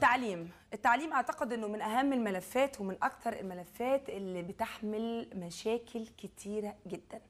التعليم التعليم اعتقد انه من اهم الملفات ومن اكثر الملفات اللي بتحمل مشاكل كتيره جدا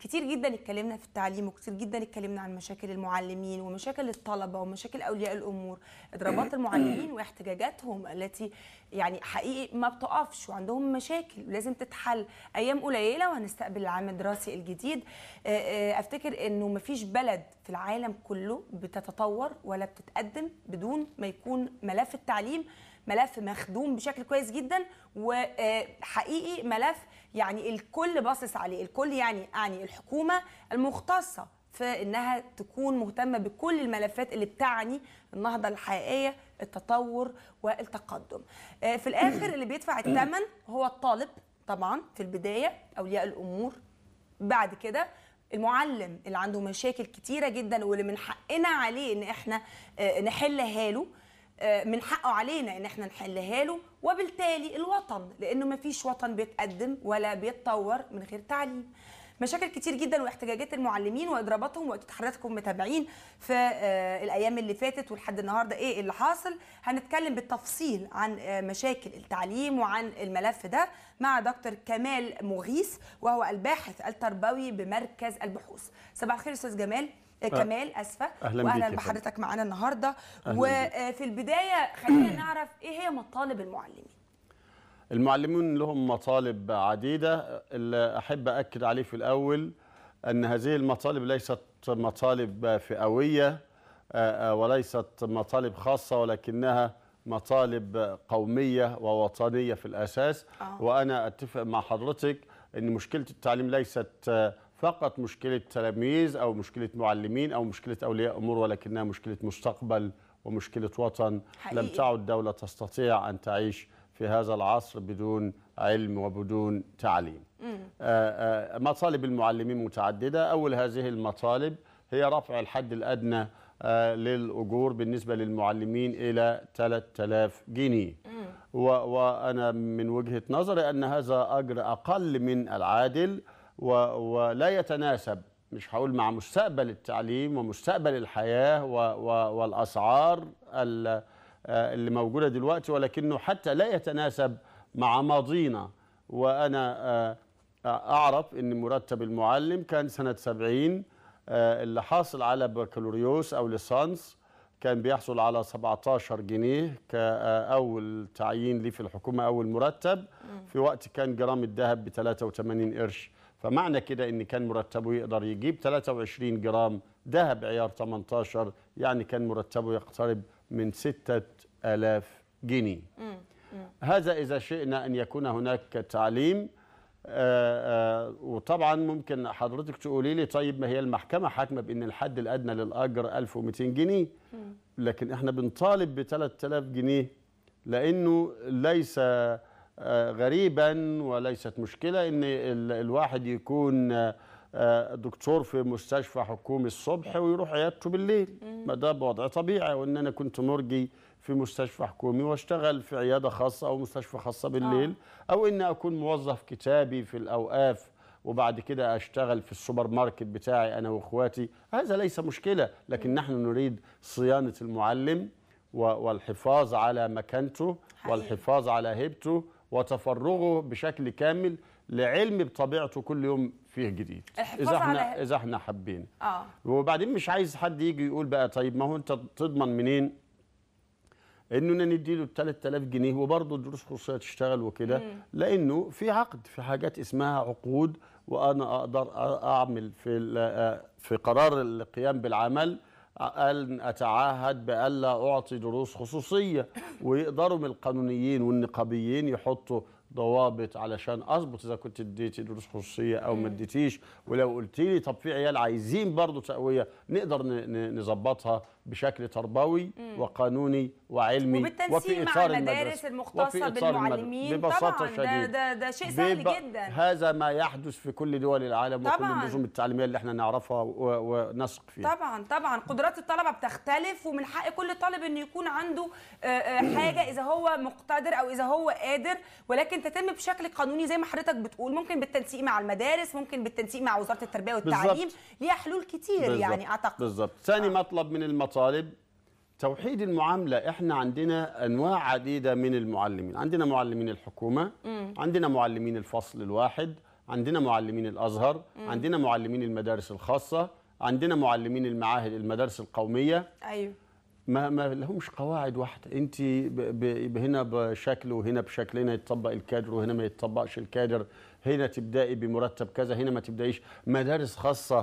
كتير جدا اتكلمنا في التعليم وكتير جدا اتكلمنا عن مشاكل المعلمين ومشاكل الطلبه ومشاكل اولياء الامور اضرابات المعلمين واحتجاجاتهم التي يعني حقيقي ما بتقفش وعندهم مشاكل لازم تتحل ايام قليله وهنستقبل العام الدراسي الجديد آه، آه، افتكر انه ما فيش بلد في العالم كله بتتطور ولا بتتقدم بدون ما يكون ملف التعليم ملف مخدوم بشكل كويس جدا وحقيقي آه، ملف يعني الكل باصص عليه الكل يعني يعني الحكومه المختصه في انها تكون مهتمه بكل الملفات اللي بتعني النهضه الحقيقيه التطور والتقدم آه، في الاخر اللي بيدفع الثمن هو الطالب طبعا في البدايه اولياء الامور بعد كده المعلم اللي عنده مشاكل كتيره جدا واللي من حقنا عليه ان احنا آه، نحلها له آه، من حقه علينا ان احنا نحلها له وبالتالي الوطن لانه ما فيش وطن بيتقدم ولا بيتطور من غير تعليم مشاكل كتير جدا واحتجاجات المعلمين واضراباتهم واكيد حضراتكم متابعين في آه، الايام اللي فاتت ولحد النهارده ايه اللي حاصل هنتكلم بالتفصيل عن آه، مشاكل التعليم وعن الملف ده مع دكتور كمال مغيث وهو الباحث التربوي بمركز البحوث صباح الخير استاذ جمال آه، آه، كمال اسفه اهلا واهلا بحضرتك معانا النهارده وفي البدايه خلينا نعرف ايه هي مطالب المعلمين المعلمون لهم مطالب عديده اللي احب اكد عليه في الاول ان هذه المطالب ليست مطالب فئويه آه، وليست مطالب خاصه ولكنها مطالب قوميه ووطنيه في الاساس آه. وانا اتفق مع حضرتك ان مشكله التعليم ليست فقط مشكلة تلاميذ أو مشكلة معلمين أو مشكلة أولياء أمور ولكنها مشكلة مستقبل ومشكلة وطن حقيقي. لم تعد دولة تستطيع أن تعيش في هذا العصر بدون علم وبدون تعليم آآ آآ آه، آه، مطالب المعلمين متعددة أول هذه المطالب هي رفع الحد الأدنى آه، للأجور بالنسبة للمعلمين إلى 3000 جنيه وأنا من وجهة نظري أن هذا أجر أقل من العادل و... ولا يتناسب مش هقول مع مستقبل التعليم ومستقبل الحياة والأسعار اللي موجودة دلوقتي ولكنه حتى لا يتناسب مع ماضينا وأنا آه، أعرف أن مرتب المعلم كان سنة 70 آه، اللي حاصل على بكالوريوس أو ليسانس كان بيحصل على 17 جنيه كأول آه، تعيين لي في الحكومة أول مرتب في وقت كان جرام الذهب ب 83 قرش فمعنى كده ان كان مرتبه يقدر يجيب 23 جرام ذهب عيار 18 يعني كان مرتبه يقترب من 6000 جنيه مم. مم. هذا اذا شئنا ان يكون هناك تعليم آآ آه، آآ آه، وطبعا ممكن حضرتك تقولي لي طيب ما هي المحكمه حاكمه بان الحد الادنى للاجر 1200 جنيه مم. لكن احنا بنطالب ب 3000 جنيه لانه ليس آه، غريبا وليست مشكلة ان الواحد يكون آه، دكتور في مستشفى حكومي الصبح ويروح عيادته بالليل ما ده بوضع طبيعي وان انا كنت مرجي في مستشفى حكومي واشتغل في عياده خاصه او مستشفى خاصه بالليل آه. او ان اكون موظف كتابي في الاوقاف وبعد كده اشتغل في السوبر ماركت بتاعي انا واخواتي هذا ليس مشكله لكن نحن نريد صيانه المعلم والحفاظ على مكانته والحفاظ على هيبته وتفرغه بشكل كامل لعلم بطبيعته كل يوم فيه جديد اذا احنا على... اذا احنا حابين اه وبعدين مش عايز حد يجي يقول بقى طيب ما هو انت تضمن منين انه انا نديله ال 3000 جنيه وبرضه الدروس خصوصيه تشتغل وكده لانه في عقد في حاجات اسمها عقود وانا اقدر اعمل في آه، في قرار القيام بالعمل أن أتعاهد بألا أعطي دروس خصوصية ويقدروا من القانونيين والنقابيين يحطوا ضوابط علشان اظبط اذا كنت اديتي دروس خصوصيه او ما اديتيش ولو قلت لي طب في عيال عايزين برضه تقويه نقدر نظبطها بشكل تربوي مم. وقانوني وعلمي وفي اطار مع المدارس المختصه بالمعلمين ببساطه طبعا شديد ده, ده, ده شيء سهل جدا هذا ما يحدث في كل دول العالم طبعاً. وكل النظم التعليميه اللي احنا نعرفها ونثق فيها طبعا طبعا قدرات الطلبه بتختلف ومن حق كل طالب انه يكون عنده آه، آه، حاجه اذا هو مقتدر او اذا هو قادر ولكن تتم بشكل قانوني زي ما حضرتك بتقول ممكن بالتنسيق مع المدارس ممكن بالتنسيق مع وزاره التربيه والتعليم ليها حلول كتير بالزبط. يعني اعتقد بالظبط ثاني آه. مطلب من المطالب طالب توحيد المعامله احنا عندنا انواع عديده من المعلمين عندنا معلمين الحكومه مم. عندنا معلمين الفصل الواحد عندنا معلمين الازهر مم. عندنا معلمين المدارس الخاصه عندنا معلمين المعاهد المدارس القوميه ايوه ما ما لهمش قواعد واحده انت هنا بشكل وهنا بشكل هنا يتطبق الكادر وهنا ما يتطبقش الكادر هنا تبداي بمرتب كذا هنا ما تبدايش مدارس خاصه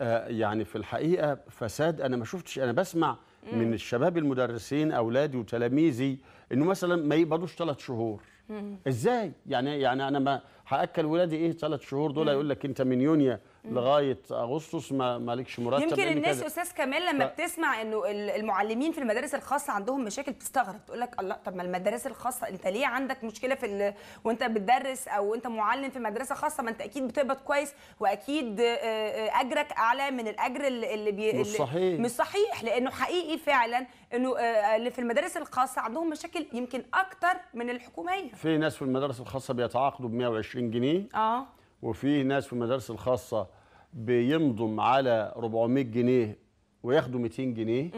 آه، يعني في الحقيقه فساد انا ما شفتش انا بسمع مم. من الشباب المدرسين اولادي وتلاميذي انه مثلا ما يقبضوش ثلاث شهور مم. ازاي يعني يعني انا ما هاكل ولادي ايه ثلاث شهور دول يقول لك انت من يونيو لغايه اغسطس ما مالكش مرتب يمكن الناس استاذ كمال لما ف... بتسمع انه المعلمين في المدارس الخاصه عندهم مشاكل بتستغرب تقول لك الله طب ما المدارس الخاصه انت ليه عندك مشكله في ال... وانت بتدرس او انت معلم في مدرسه خاصه ما انت اكيد بتقبض كويس واكيد آه، آه، اجرك اعلى من الاجر اللي بي... مش صحيح مش صحيح لانه حقيقي فعلا انه آه، اللي في المدارس الخاصه عندهم مشاكل يمكن اكتر من الحكوميه في ناس في المدارس الخاصه بيتعاقدوا ب 120 جنيه اه وفي ناس في المدارس الخاصه بيمضم على 400 جنيه وياخدوا 200 جنيه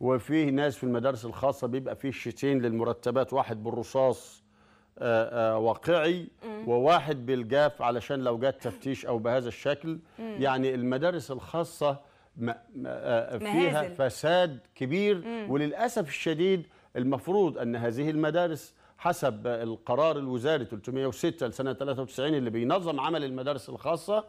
وفي ناس في المدارس الخاصه بيبقى فيه شيتين للمرتبات واحد بالرصاص آآ آه، آآ آه، واقعي وواحد بالجاف علشان لو جت تفتيش او بهذا الشكل مم. يعني المدارس الخاصه آه، فيها مهازل. فساد كبير مم. وللاسف الشديد المفروض ان هذه المدارس حسب القرار الوزاري 306 لسنه 93 اللي بينظم عمل المدارس الخاصه آه،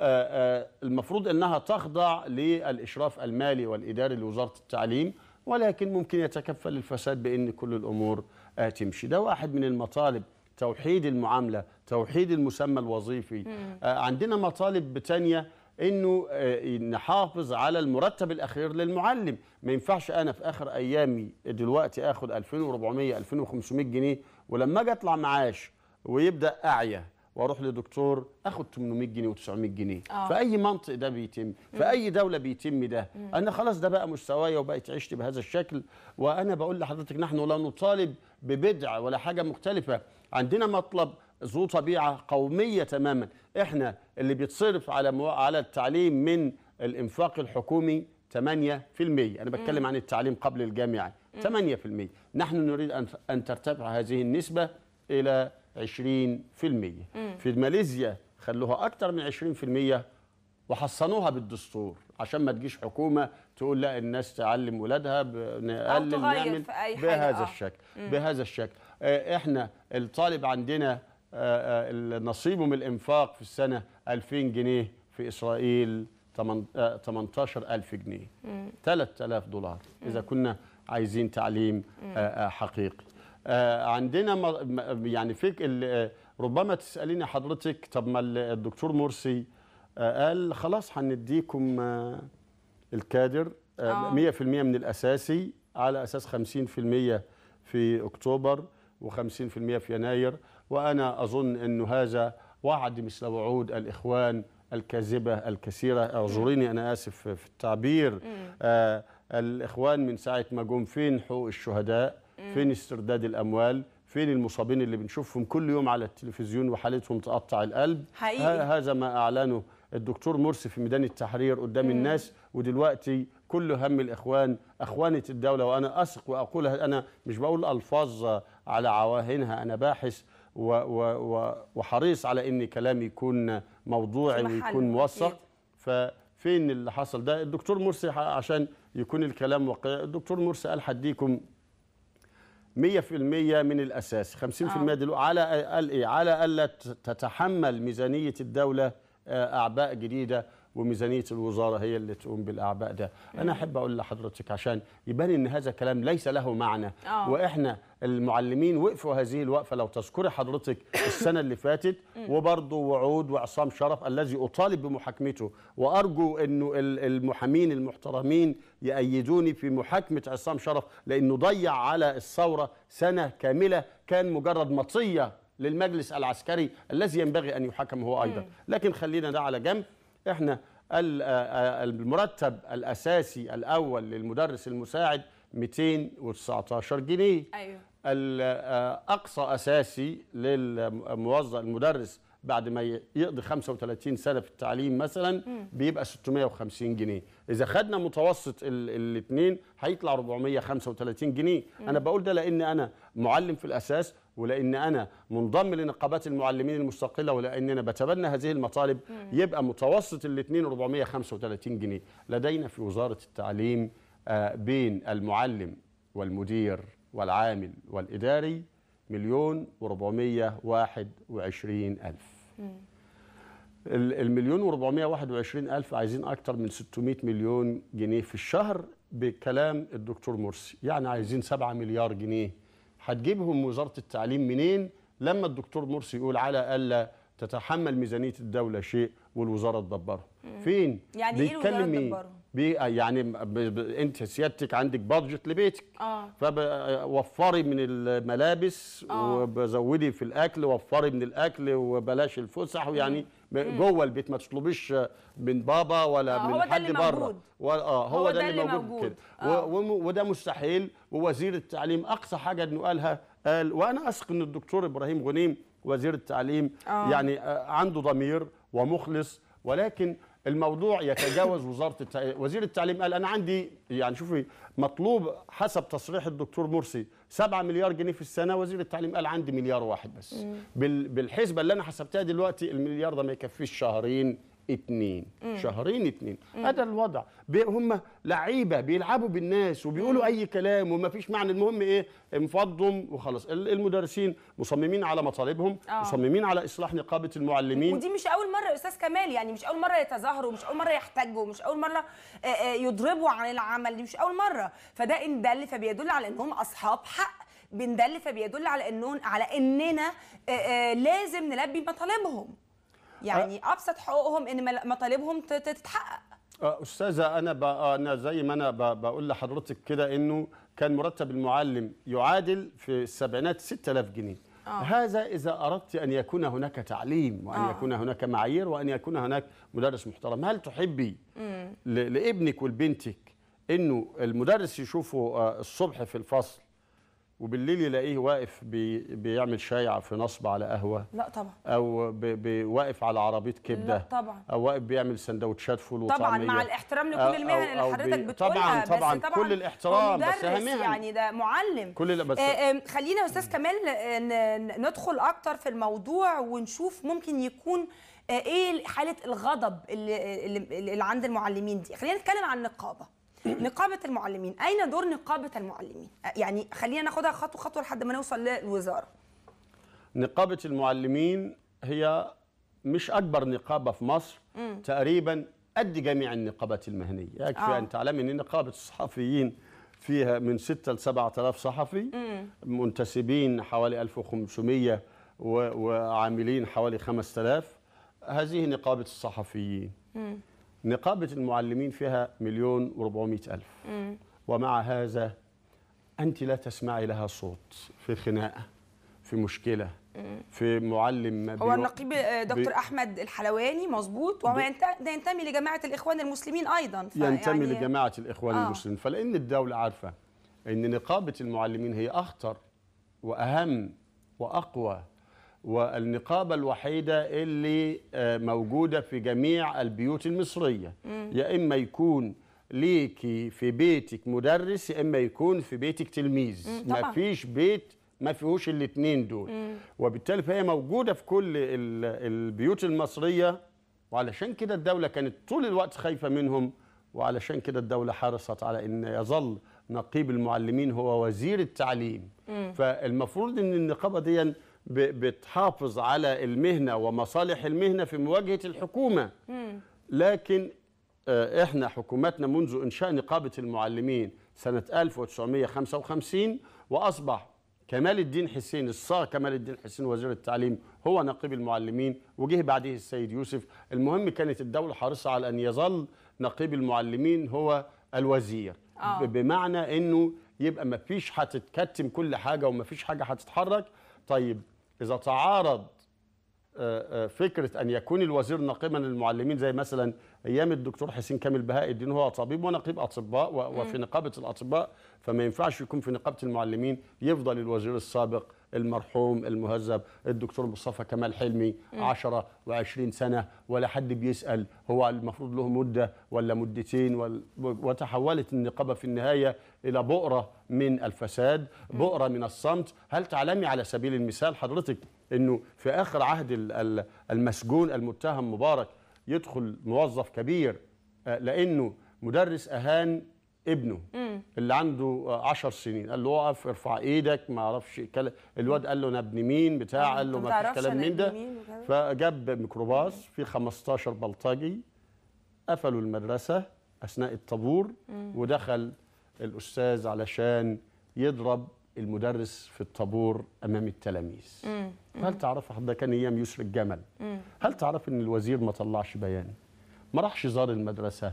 آه، المفروض انها تخضع للاشراف المالي والاداري لوزاره التعليم ولكن ممكن يتكفل الفساد بان كل الامور آه، تمشي ده واحد من المطالب توحيد المعامله توحيد المسمى الوظيفي عندنا مطالب تانية انه آه، نحافظ على المرتب الاخير للمعلم ما ينفعش انا في اخر ايامي دلوقتي اخد 2400 2500 جنيه ولما اجي اطلع معاش ويبدا اعيا واروح لدكتور اخد 800 جنيه و900 جنيه آه. في اي منطق ده بيتم في اي دوله بيتم ده انا خلاص ده بقى مستوايا وبقت عشت بهذا الشكل وانا بقول لحضرتك نحن لا نطالب ببدع ولا حاجه مختلفه عندنا مطلب ذو طبيعه قوميه تماما احنا اللي بيتصرف على على التعليم من الانفاق الحكومي 8% انا بتكلم عن التعليم قبل الجامعي 8% نحن نريد ان ان ترتفع هذه النسبه الى 20% في ماليزيا خلوها اكثر من 20% وحصنوها بالدستور عشان ما تجيش حكومه تقول لا الناس تعلم ولادها نقلل نعمل بهذا آه. الشكل بهذا الشكل آه، احنا الطالب عندنا آه، آه، نصيبه من الإنفاق في السنة 2000 جنيه في إسرائيل 18000 آه، جنيه 3000 دولار إذا كنا عايزين تعليم حقيقي عندنا يعني فيك ربما تسأليني حضرتك طب ما الدكتور مرسي قال خلاص هنديكم الكادر 100% من الأساسي على أساس 50% في أكتوبر و50% في يناير وأنا أظن أن هذا وعد مثل وعود الإخوان الكاذبة الكثيرة اعذريني أنا آسف في التعبير آه الإخوان من ساعة ما جم فين حقوق الشهداء فين استرداد الأموال فين المصابين اللي بنشوفهم كل يوم على التلفزيون وحالتهم تقطع القلب حقيقي. هذا ما أعلنه الدكتور مرسي في ميدان التحرير قدام مم. الناس ودلوقتي كل هم الإخوان أخوانة الدولة وأنا أثق وأقولها أنا مش بقول ألفاظ على عواهنها أنا باحث وحريص على ان كلامي يكون موضوعي ويكون موثق ففين اللي حصل ده الدكتور مرسي عشان يكون الكلام واقعي الدكتور مرسي قال هديكم 100% من الاساس 50% آه. دلوقتي على قال ايه على الا تتحمل ميزانيه الدوله آه، اعباء جديده وميزانيه الوزاره هي اللي تقوم بالاعباء ده انا احب اقول لحضرتك عشان يبان ان هذا كلام ليس له معنى آه. واحنا المعلمين وقفوا هذه الوقفه لو تذكري حضرتك السنه اللي فاتت وبرضه وعود وعصام شرف الذي اطالب بمحاكمته وارجو انه المحامين المحترمين يأيدوني في محاكمه عصام شرف لانه ضيع على الثوره سنه كامله كان مجرد مطيه للمجلس العسكري الذي ينبغي ان يحاكم هو ايضا لكن خلينا ده على جنب احنا المرتب الاساسي الاول للمدرس المساعد 219 جنيه ايوه الاقصى اساسي للموظف المدرس بعد ما يقضي 35 سنه في التعليم مثلا بيبقى 650 جنيه اذا خدنا متوسط الاثنين هيطلع 435 جنيه انا بقول ده لان انا معلم في الاساس ولان انا منضم لنقابات المعلمين المستقله ولان انا بتبنى هذه المطالب يبقى متوسط الاثنين 435 جنيه لدينا في وزاره التعليم آه، بين المعلم والمدير والعامل والاداري مليون و421 الف المليون و421 الف عايزين اكتر من 600 مليون جنيه في الشهر بكلام الدكتور مرسي يعني عايزين 7 مليار جنيه هتجيبهم وزاره التعليم منين لما الدكتور مرسي يقول على الا تتحمل ميزانيه الدوله شيء والوزاره تدبره فين يعني ايه الوزاره يعني انت سيادتك عندك بادجت لبيتك آه. فوفري من الملابس آه. وزودي في الاكل وفري من الاكل وبلاش الفسح ويعني جوه البيت ما تطلبيش من بابا ولا آه من حد بره و... اه هو, هو ده, ده اللي موجود, موجود. كده آه. وده مستحيل ووزير التعليم اقصى حاجه انه قالها قال وانا اثق ان الدكتور ابراهيم غنيم وزير التعليم آه. يعني آه، عنده ضمير ومخلص ولكن الموضوع يتجاوز وزاره التعليم وزير التعليم قال انا عندي يعني شوفي مطلوب حسب تصريح الدكتور مرسي 7 مليار جنيه في السنه وزير التعليم قال عندي مليار واحد بس بالحسبه اللي انا حسبتها دلوقتي المليار ده ما يكفيش شهرين اتنين مم. شهرين اتنين مم. هذا الوضع هم لعيبه بيلعبوا بالناس وبيقولوا مم. اي كلام وما فيش معنى المهم ايه انفضهم وخلاص المدرسين مصممين على مطالبهم آه. مصممين على اصلاح نقابه المعلمين ودي مش اول مره يا استاذ كمال يعني مش اول مره يتظاهروا مش اول مره يحتجوا مش اول مره آه، آه، يضربوا عن العمل دي مش اول مره فده ان دل فبيدل على انهم اصحاب حق بندل فبيدل على انهم على اننا آه، لازم نلبي مطالبهم أه. يعني ابسط حقوقهم ان مطالبهم تتحقق أه، استاذه انا بقى أه، انا زي ما انا بقول لحضرتك كده انه كان مرتب المعلم يعادل في السبعينات 6000 جنيه آه. هذا إذا أردت أن يكون هناك تعليم وأن آه. يكون هناك معايير وأن يكون هناك مدرس محترم هل تحبي مم. لابنك ولبنتك أنه المدرس يشوفه الصبح في الفصل وبالليل يلاقيه واقف بي بيعمل شاي في نصب على قهوه لا طبعا او واقف على عربيه كبده لا طبعا او واقف بيعمل سندوتشات فول وطعميه طبعا مع الاحترام لكل المهن اللي حضرتك بتقولها طبعا طبعا, بس طبعا كل الاحترام بس مهن يعني ده معلم كل بس آه، آه، خلينا استاذ كمال ندخل اكتر في الموضوع ونشوف ممكن يكون آه، ايه حاله الغضب اللي, اللي عند المعلمين دي خلينا نتكلم عن النقابه نقابه المعلمين اين دور نقابه المعلمين يعني خلينا ناخدها خطوه خطوه لحد ما نوصل للوزاره نقابه المعلمين هي مش اكبر نقابه في مصر مم. تقريبا قد جميع النقابات المهنيه يكفي آه. ان تعلمي ان نقابه الصحفيين فيها من 6 ل 7000 صحفي مم. منتسبين حوالي 1500 وعاملين حوالي 5000 هذه نقابه الصحفيين مم. نقابة المعلمين فيها مليون و ألف ومع هذا أنت لا تسمعي لها صوت في خناقة في مشكلة في معلم ما هو النقيب آه، دكتور احمد الحلواني مظبوط وهو ينتمي لجماعه الاخوان المسلمين ايضا ينتمي يعني لجماعه الاخوان آه. المسلمين فلان الدوله عارفه ان نقابه المعلمين هي اخطر واهم واقوى والنقابة الوحيدة اللي آه، موجودة في جميع البيوت المصرية يا إما يكون ليكي في بيتك مدرس يا إما يكون في بيتك تلميذ ما فيش بيت ما فيهوش الاثنين دول وبالتالي فهي موجودة في كل البيوت المصرية وعلشان كده الدولة كانت طول الوقت خايفة منهم وعلشان كده الدولة حرصت على أن يظل نقيب المعلمين هو وزير التعليم فالمفروض أن النقابة دي بتحافظ على المهنه ومصالح المهنه في مواجهه الحكومه لكن آه، احنا حكومتنا منذ انشاء نقابه المعلمين سنه 1955 واصبح كمال الدين حسين الصاغ كمال الدين حسين وزير التعليم هو نقيب المعلمين وجه بعده السيد يوسف المهم كانت الدوله حريصه على ان يظل نقيب المعلمين هو الوزير أوه. بمعنى انه يبقى ما فيش هتتكتم كل حاجه وما فيش حاجه هتتحرك طيب إذا تعارض آه، آه، فكرة أن يكون الوزير نقيبا للمعلمين زي مثلا أيام الدكتور حسين كامل بهاء الدين هو طبيب ونقيب أطباء وفي نقابة الأطباء فما ينفعش يكون في نقابة المعلمين يفضل الوزير السابق المرحوم المهذب الدكتور مصطفى كمال حلمي 10 و20 سنه ولا حد بيسال هو المفروض له مده ولا مدتين ولا وتحولت النقابه في النهايه الى بؤره من الفساد بؤره من الصمت هل تعلمي على سبيل المثال حضرتك انه في اخر عهد المسجون المتهم مبارك يدخل موظف كبير آه، لانه مدرس اهان ابنه مم. اللي عنده 10 آه، سنين قال له اقف ارفع ايدك ما اعرفش الواد قال له انا ابن مين بتاع قال له ما فيش كلام من ده فجاب ميكروباص فيه 15 بلطجي قفلوا المدرسه اثناء الطابور ودخل الاستاذ علشان يضرب المدرس في الطابور امام التلاميذ هل تعرف ده كان ايام يسر الجمل هل تعرف ان الوزير ما طلعش بيان ما راحش زار المدرسه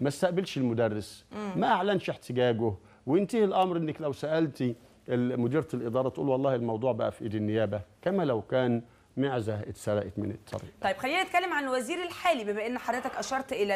ما استقبلش المدرس ما اعلنش احتجاجه وينتهي الامر انك لو سالتي مديره الاداره تقول والله الموضوع بقى في ايد النيابه كما لو كان معزه اتسرقت من الطريق طيب خلينا نتكلم عن الوزير الحالي بما ان حضرتك اشرت الى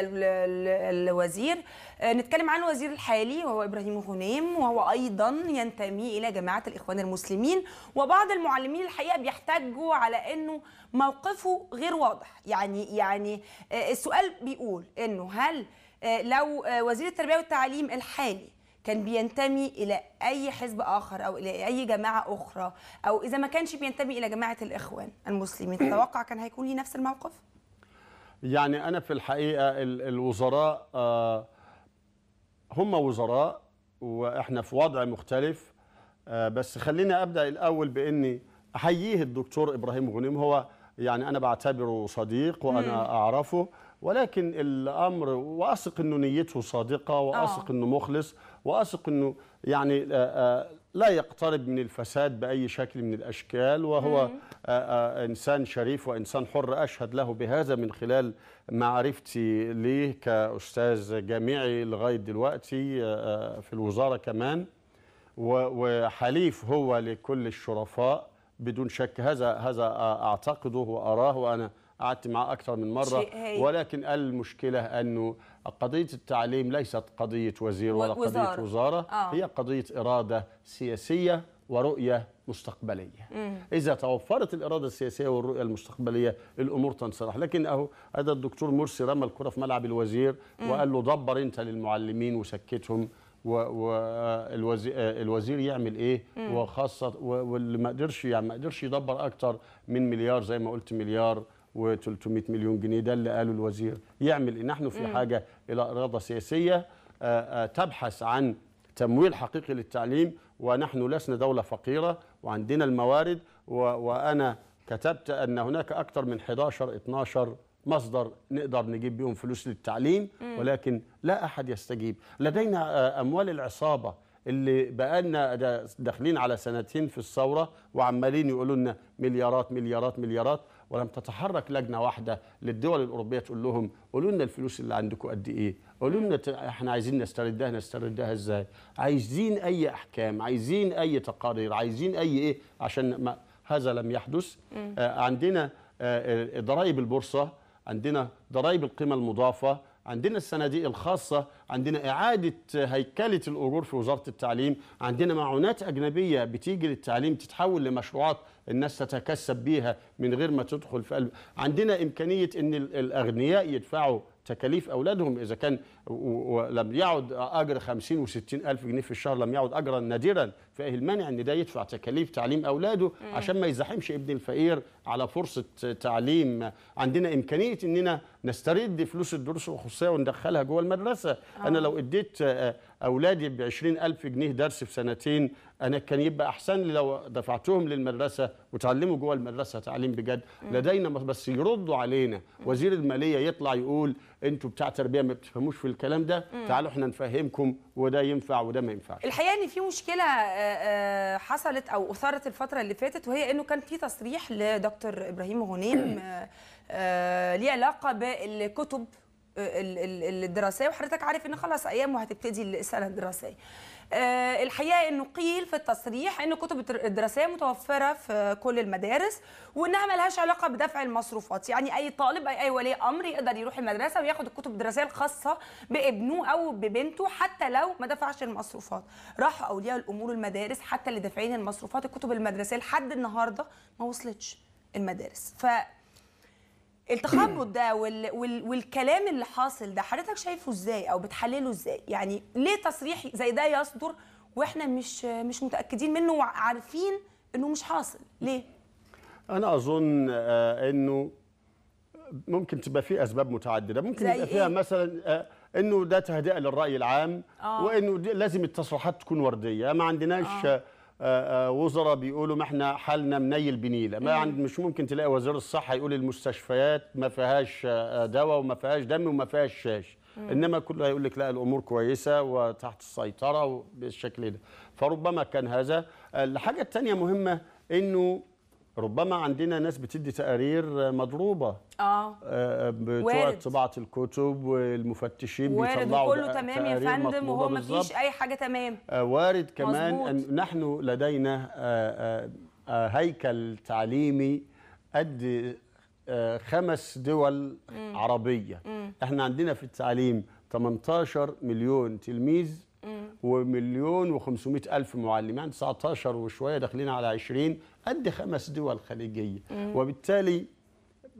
الوزير آه، نتكلم عن الوزير الحالي وهو ابراهيم غنيم وهو ايضا ينتمي الى جماعه الاخوان المسلمين وبعض المعلمين الحقيقه بيحتجوا على انه موقفه غير واضح يعني يعني آه، السؤال بيقول انه هل آه، لو وزير التربيه والتعليم الحالي كان بينتمي الى اي حزب اخر او الى اي جماعه اخرى او اذا ما كانش بينتمي الى جماعه الاخوان المسلمين تتوقع كان هيكون لي نفس الموقف يعني انا في الحقيقه الوزراء آه، هم وزراء واحنا في وضع مختلف آه، بس خليني ابدا الاول باني احييه الدكتور ابراهيم غنيم هو يعني انا بعتبره صديق وانا اعرفه ولكن الامر واثق انه نيته صادقه واثق آه. انه مخلص واثق انه يعني آه، آه، لا يقترب من الفساد باي شكل من الاشكال وهو آه، انسان شريف وانسان حر اشهد له بهذا من خلال معرفتي ليه كاستاذ جامعي لغايه دلوقتي في الوزاره كمان وحليف هو لكل الشرفاء بدون شك هذا هذا اعتقده واراه وانا قعدت معاه أكثر من مرة ولكن المشكلة أنه قضية التعليم ليست قضية وزير ولا وزارة. قضية وزارة آه. هي قضية إرادة سياسية ورؤية مستقبلية مم. إذا توفرت الإرادة السياسية والرؤية المستقبلية الأمور تنصلح لكن أهو هذا الدكتور مرسي رمى الكرة في ملعب الوزير مم. وقال له دبر أنت للمعلمين وسكتهم والوزير يعمل ايه مم. وخاصه واللي ما قدرش يعني ما قدرش يدبر اكتر من مليار زي ما قلت مليار و300 مليون جنيه ده اللي قاله الوزير يعمل إيه؟ نحن في حاجة إلى إرادة سياسية آه، آه، تبحث عن تمويل حقيقي للتعليم ونحن لسنا دولة فقيرة وعندنا الموارد وأنا كتبت أن هناك أكثر من 11 12 مصدر نقدر نجيب بيهم فلوس للتعليم ولكن لا أحد يستجيب لدينا آه، أموال العصابة اللي بقالنا داخلين على سنتين في الثورة وعمالين يقولوا لنا مليارات مليارات مليارات ولم تتحرك لجنه واحده للدول الاوروبيه تقول لهم قولوا لنا الفلوس اللي عندكم قد ايه؟ قولوا لنا احنا عايزين نستردها نستردها ازاي؟ عايزين اي احكام، عايزين اي تقارير، عايزين اي ايه عشان ما هذا لم يحدث آه عندنا آه ضرائب البورصه عندنا ضرائب القيمه المضافه عندنا الصناديق الخاصة عندنا إعادة هيكلة الأجور في وزارة التعليم عندنا معونات أجنبية بتيجي للتعليم تتحول لمشروعات الناس تتكسب بيها من غير ما تدخل في قلب عندنا إمكانية أن الأغنياء يدفعوا تكاليف أولادهم إذا كان ولم يعد اجر 50 و60 الف جنيه في الشهر لم يعد اجرا نادرا فايه المانع ان ده يدفع تكاليف تعليم اولاده مم. عشان ما يزاحمش ابن الفقير على فرصه تعليم عندنا امكانيه اننا نسترد فلوس الدروس الخصوصيه وندخلها جوه المدرسه آه. انا لو اديت اولادي ب 20000 جنيه درس في سنتين انا كان يبقى احسن لي لو دفعتهم للمدرسه وتعلموا جوه المدرسه تعليم بجد مم. لدينا بس يردوا علينا وزير الماليه يطلع يقول انتوا بتاع تربيه ما بتفهموش في الكلام ده مم. تعالوا احنا نفهمكم وده ينفع وده ما ينفعش الحقيقه ان في مشكله آه، آه، حصلت او اثارت الفتره اللي فاتت وهي انه كان في تصريح لدكتور ابراهيم غنيم آه، ليه علاقه بالكتب الدراسيه وحضرتك عارف ان خلاص ايامه هتبتدي السنه الدراسيه آه، الحقيقه انه قيل في التصريح ان الكتب الدراسيه متوفره في كل المدارس وانها ملهاش علاقه بدفع المصروفات يعني اي طالب اي اي ولي امر يقدر يروح المدرسه وياخد الكتب الدراسيه الخاصه بابنه او ببنته حتى لو ما دفعش المصروفات راحوا اولياء الامور المدارس حتى اللي دافعين المصروفات الكتب المدرسيه لحد النهارده ما وصلتش المدارس ف التخبط ده وال... وال... والكلام اللي حاصل ده حضرتك شايفه ازاي او بتحلله ازاي يعني ليه تصريح زي ده يصدر واحنا مش مش متاكدين منه وعارفين انه مش حاصل ليه انا اظن آه، انه ممكن تبقى في اسباب متعدده ممكن يبقى فيها إيه؟ مثلا آه، انه ده تهدئه للراي العام آه. وانه لازم التصريحات تكون ورديه ما عندناش آه. آه، آه، وزراء بيقولوا ما احنا حالنا منيل بنيله ما عند مش ممكن تلاقي وزير الصحه يقول المستشفيات ما فيهاش آه، دواء وما فيهاش دم وما فيهاش شاش انما كله هيقول لك لا الامور كويسه وتحت السيطره بالشكل ده فربما كان هذا الحاجه الثانيه مهمه انه ربما عندنا ناس بتدي تقارير مضروبه اه, آه، بتوع طباعه الكتب والمفتشين بيطلعوا وارد كله تمام يا فندم وهو ما فيش اي حاجه تمام آه، وارد كمان أن نحن لدينا آه، هيكل تعليمي قد خمس دول م. عربيه م. احنا عندنا في التعليم 18 مليون تلميذ ومليون و500 ألف معلم يعني 19 وشوية داخلين على 20 قد خمس دول خليجية مم. وبالتالي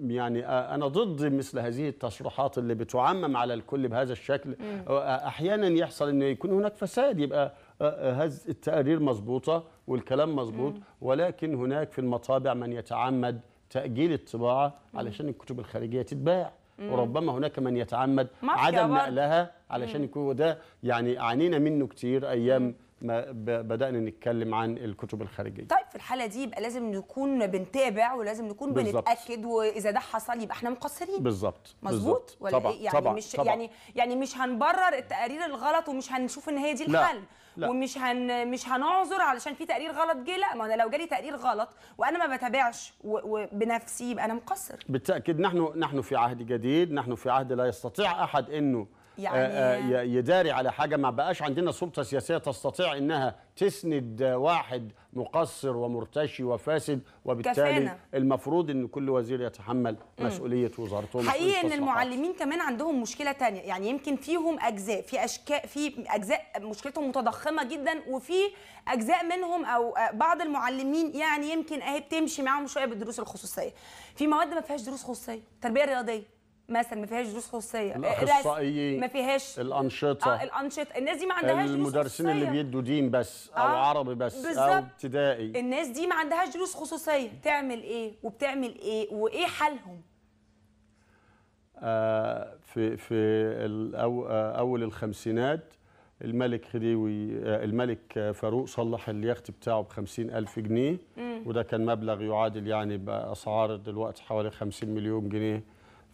يعني أنا ضد مثل هذه التصريحات اللي بتعمم على الكل بهذا الشكل مم. أحيانا يحصل أن يكون هناك فساد يبقى هذا التقارير مظبوطة والكلام مظبوط ولكن هناك في المطابع من يتعمد تأجيل الطباعة علشان الكتب الخارجية تتباع وربما هناك من يتعمد عدم نقلها علشان يكون ده يعني عانينا منه كتير ايام ما بدانا نتكلم عن الكتب الخارجيه طيب في الحاله دي يبقى لازم نكون بنتابع ولازم نكون بالزبط. بنتاكد واذا ده حصل يبقى احنا مقصرين بالظبط مظبوط ولا إيه؟ طبعًا. إيه؟ يعني طبعًا. مش طبعًا. يعني يعني مش هنبرر التقارير الغلط ومش هنشوف ان هي دي الحل لا. لا. ومش هن مش هنعذر علشان في تقرير غلط جه لا ما انا لو جالي تقرير غلط وانا ما بتابعش وبنفسي يبقى انا مقصر بالتاكيد نحن نحن في عهد جديد نحن في عهد لا يستطيع احد انه يعني آه، آه، يداري على حاجه ما بقاش عندنا سلطه سياسيه تستطيع انها تسند واحد مقصر ومرتشي وفاسد وبالتالي كفانا. المفروض ان كل وزير يتحمل مسؤوليه وزارته حقيقي ان المعلمين كمان عندهم مشكله تانية يعني يمكن فيهم اجزاء في اشكال في اجزاء مشكلتهم متضخمه جدا وفي اجزاء منهم او آه، بعض المعلمين يعني يمكن اهي بتمشي معاهم شويه بالدروس الخصوصيه في مواد ما فيهاش دروس خصوصيه تربيه رياضيه مثلا ما فيهاش دروس خصوصيه آه، الاخصائيين ما فيهاش الانشطه آه الانشطه الناس دي ما عندهاش دروس المدرسين اللي بيدوا دين بس او آه عربي بس او ابتدائي الناس دي ما عندهاش دروس خصوصيه تعمل ايه وبتعمل ايه وايه حالهم آه في في الأو آه، اول الخمسينات الملك خديوي آه، الملك فاروق صلح اليخت بتاعه ب 50000 جنيه وده كان مبلغ يعادل يعني باسعار دلوقتي حوالي 50 مليون جنيه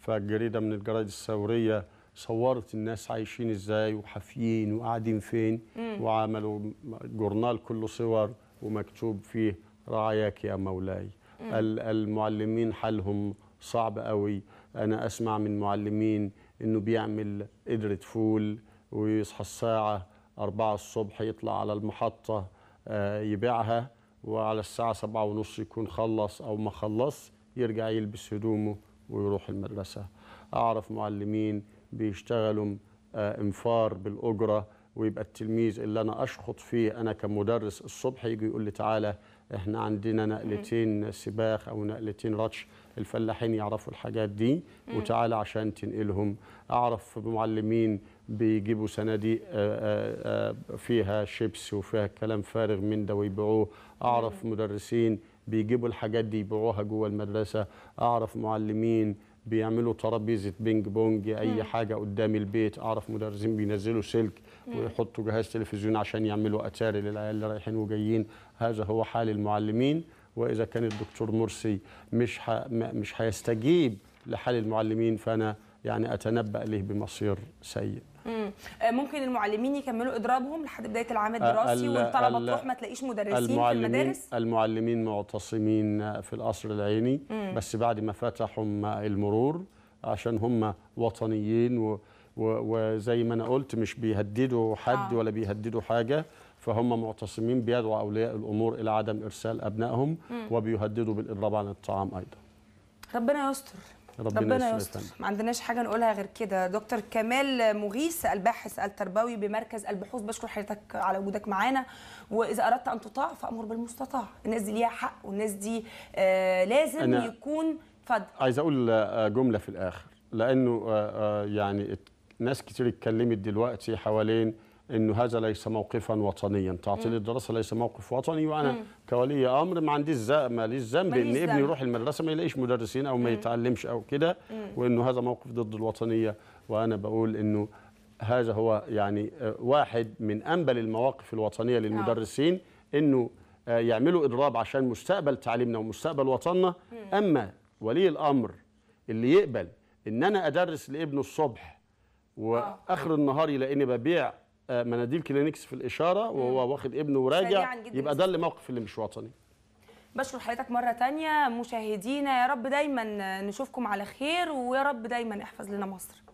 فجريده من الجرايد الثوريه صورت الناس عايشين ازاي وحافيين وقاعدين فين مم. وعملوا جورنال كله صور ومكتوب فيه رعاياك يا مولاي مم. المعلمين حالهم صعب قوي انا اسمع من معلمين انه بيعمل قدره فول ويصحى الساعه 4 الصبح يطلع على المحطه آه، يبيعها وعلى الساعه 7 ونص يكون خلص او ما خلص يرجع يلبس هدومه ويروح المدرسة أعرف معلمين بيشتغلوا آه، انفار بالأجرة ويبقى التلميذ اللي أنا أشخط فيه أنا كمدرس الصبح يجي يقول لي تعالى إحنا عندنا نقلتين سباخ أو نقلتين رتش الفلاحين يعرفوا الحاجات دي وتعالى عشان تنقلهم أعرف معلمين بيجيبوا صناديق آه، آه، فيها شيبس وفيها كلام فارغ من ده ويبيعوه أعرف مدرسين بيجيبوا الحاجات دي يبيعوها جوه المدرسه اعرف معلمين بيعملوا ترابيزه بينج بونج اي مم. حاجه قدام البيت اعرف مدرسين بينزلوا سلك مم. ويحطوا جهاز تلفزيون عشان يعملوا اتاري للعيال اللي رايحين وجايين هذا هو حال المعلمين واذا كان الدكتور مرسي مش ح... مش هيستجيب لحال المعلمين فانا يعني اتنبا له بمصير سيء مم. آه، ممكن المعلمين يكملوا اضرابهم لحد بدايه العام آه، الدراسي والطلبه تروح ما تلاقيش مدرسين في المدارس المعلمين معتصمين في القصر العيني مم. بس بعد ما فتحوا المرور عشان هم وطنيين و وزي ما انا قلت مش بيهددوا حد آه. ولا بيهددوا حاجه فهم معتصمين بيدعوا اولياء الامور الى عدم ارسال ابنائهم وبيهددوا بالاضراب عن الطعام ايضا ربنا يستر ربنا, ربنا يستر ما عندناش حاجه نقولها غير كده دكتور كمال مغيث الباحث التربوي بمركز البحوث بشكر حضرتك على وجودك معانا واذا اردت ان تطاع فامر بالمستطاع الناس دي ليها حق والناس دي آه، لازم أنا يكون اتفضل عايز اقول آه، آه، جمله في الاخر لانه يعني ناس كتير اتكلمت دلوقتي حوالين انه هذا ليس موقفا وطنيا تعطيل الدراسه ليس موقف وطني وانا مم. كولي امر ما عنديش ليش ذنب ان ابني يروح المدرسه ما يلاقيش مدرسين او ما مم. يتعلمش او كده وانه هذا موقف ضد الوطنيه وانا بقول انه هذا هو يعني آه، واحد من انبل المواقف الوطنيه للمدرسين آه. انه آه، يعملوا اضراب عشان مستقبل تعليمنا ومستقبل وطننا اما ولي الامر اللي يقبل ان انا ادرس لابنه الصبح واخر النهار يلاقيني ببيع آه، مناديل كلينكس في الاشاره وهو واخد ابنه وراجع يبقى ده اللي موقف اللي مش وطني بشكر حضرتك مره ثانيه مشاهدينا يا رب دايما نشوفكم على خير ويا رب دايما احفظ لنا مصر